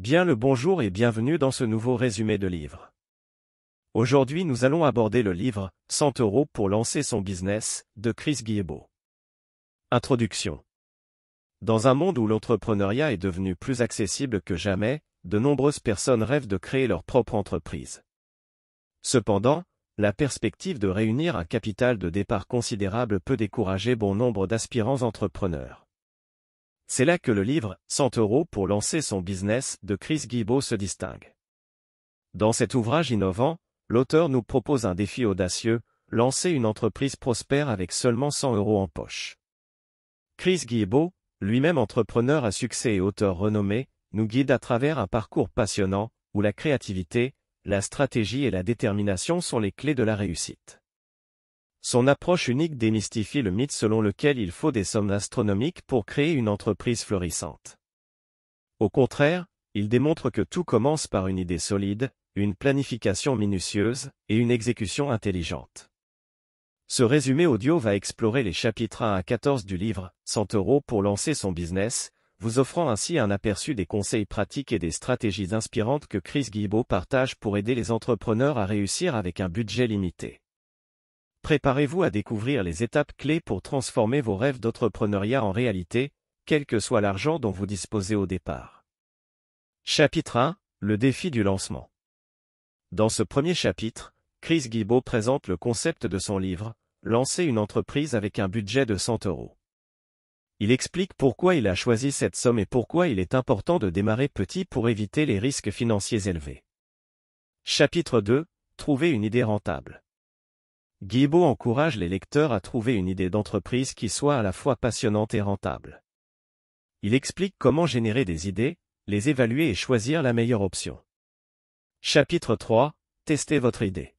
Bien le bonjour et bienvenue dans ce nouveau résumé de livre. Aujourd'hui nous allons aborder le livre « 100 euros pour lancer son business » de Chris Guillebeau. Introduction Dans un monde où l'entrepreneuriat est devenu plus accessible que jamais, de nombreuses personnes rêvent de créer leur propre entreprise. Cependant, la perspective de réunir un capital de départ considérable peut décourager bon nombre d'aspirants entrepreneurs. C'est là que le livre « 100 euros pour lancer son business » de Chris Guillebeau se distingue. Dans cet ouvrage innovant, l'auteur nous propose un défi audacieux, lancer une entreprise prospère avec seulement 100 euros en poche. Chris Guillebeau, lui-même entrepreneur à succès et auteur renommé, nous guide à travers un parcours passionnant, où la créativité, la stratégie et la détermination sont les clés de la réussite. Son approche unique démystifie le mythe selon lequel il faut des sommes astronomiques pour créer une entreprise florissante. Au contraire, il démontre que tout commence par une idée solide, une planification minutieuse et une exécution intelligente. Ce résumé audio va explorer les chapitres 1 à 14 du livre 100 euros pour lancer son business, vous offrant ainsi un aperçu des conseils pratiques et des stratégies inspirantes que Chris Guibault partage pour aider les entrepreneurs à réussir avec un budget limité. Préparez-vous à découvrir les étapes clés pour transformer vos rêves d'entrepreneuriat en réalité, quel que soit l'argent dont vous disposez au départ. Chapitre 1. Le défi du lancement. Dans ce premier chapitre, Chris Guibault présente le concept de son livre, Lancer une entreprise avec un budget de 100 euros. Il explique pourquoi il a choisi cette somme et pourquoi il est important de démarrer petit pour éviter les risques financiers élevés. Chapitre 2. Trouver une idée rentable. Guibault encourage les lecteurs à trouver une idée d'entreprise qui soit à la fois passionnante et rentable. Il explique comment générer des idées, les évaluer et choisir la meilleure option. Chapitre 3. Tester votre idée.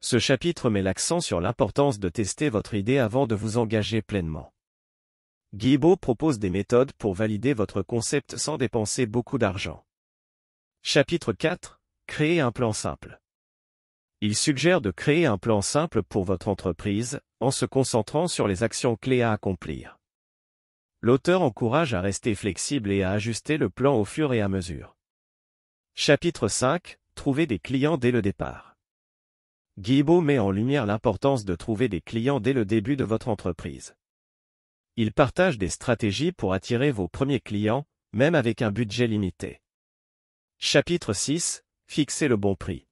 Ce chapitre met l'accent sur l'importance de tester votre idée avant de vous engager pleinement. Guibault propose des méthodes pour valider votre concept sans dépenser beaucoup d'argent. Chapitre 4. Créer un plan simple il suggère de créer un plan simple pour votre entreprise, en se concentrant sur les actions clés à accomplir. L'auteur encourage à rester flexible et à ajuster le plan au fur et à mesure. Chapitre 5. Trouver des clients dès le départ. Guibault met en lumière l'importance de trouver des clients dès le début de votre entreprise. Il partage des stratégies pour attirer vos premiers clients, même avec un budget limité. Chapitre 6. Fixer le bon prix.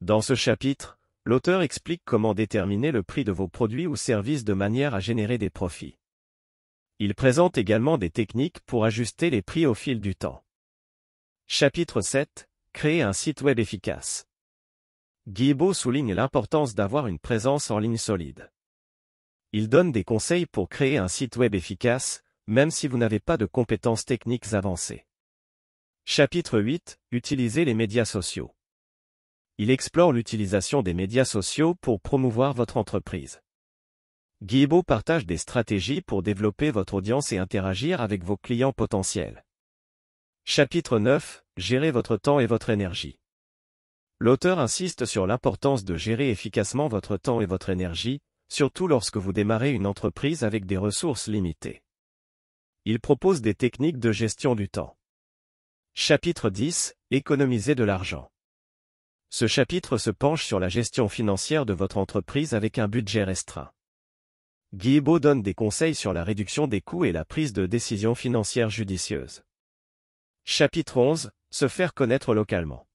Dans ce chapitre, l'auteur explique comment déterminer le prix de vos produits ou services de manière à générer des profits. Il présente également des techniques pour ajuster les prix au fil du temps. Chapitre 7. Créer un site web efficace. Guillebeau souligne l'importance d'avoir une présence en ligne solide. Il donne des conseils pour créer un site web efficace, même si vous n'avez pas de compétences techniques avancées. Chapitre 8. Utiliser les médias sociaux il explore l'utilisation des médias sociaux pour promouvoir votre entreprise. Guillebeau partage des stratégies pour développer votre audience et interagir avec vos clients potentiels. Chapitre 9. Gérer votre temps et votre énergie. L'auteur insiste sur l'importance de gérer efficacement votre temps et votre énergie, surtout lorsque vous démarrez une entreprise avec des ressources limitées. Il propose des techniques de gestion du temps. Chapitre 10. Économiser de l'argent. Ce chapitre se penche sur la gestion financière de votre entreprise avec un budget restreint. Guillebeau donne des conseils sur la réduction des coûts et la prise de décisions financières judicieuses. Chapitre 11. Se faire connaître localement.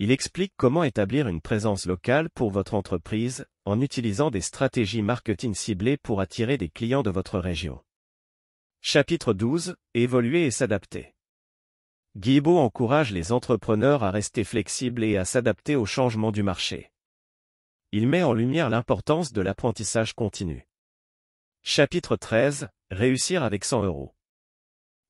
Il explique comment établir une présence locale pour votre entreprise en utilisant des stratégies marketing ciblées pour attirer des clients de votre région. Chapitre 12. Évoluer et s'adapter. Guibault encourage les entrepreneurs à rester flexibles et à s'adapter aux changements du marché. Il met en lumière l'importance de l'apprentissage continu. Chapitre 13 Réussir avec 100 euros.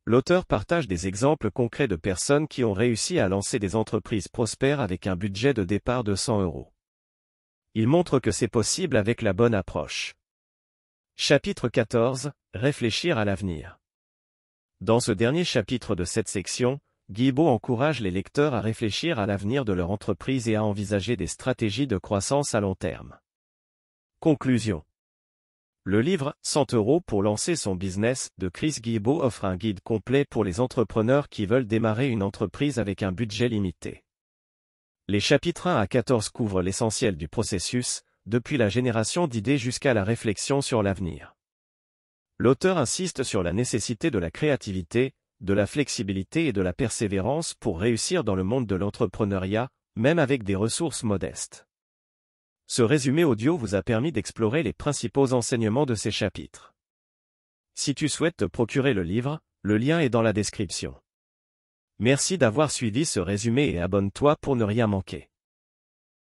L'auteur partage des exemples concrets de personnes qui ont réussi à lancer des entreprises prospères avec un budget de départ de 100 euros. Il montre que c'est possible avec la bonne approche. Chapitre 14 Réfléchir à l'avenir. Dans ce dernier chapitre de cette section, Guibault encourage les lecteurs à réfléchir à l'avenir de leur entreprise et à envisager des stratégies de croissance à long terme. Conclusion. Le livre 100 euros pour lancer son business de Chris Guibault offre un guide complet pour les entrepreneurs qui veulent démarrer une entreprise avec un budget limité. Les chapitres 1 à 14 couvrent l'essentiel du processus, depuis la génération d'idées jusqu'à la réflexion sur l'avenir. L'auteur insiste sur la nécessité de la créativité, de la flexibilité et de la persévérance pour réussir dans le monde de l'entrepreneuriat, même avec des ressources modestes. Ce résumé audio vous a permis d'explorer les principaux enseignements de ces chapitres. Si tu souhaites te procurer le livre, le lien est dans la description. Merci d'avoir suivi ce résumé et abonne-toi pour ne rien manquer.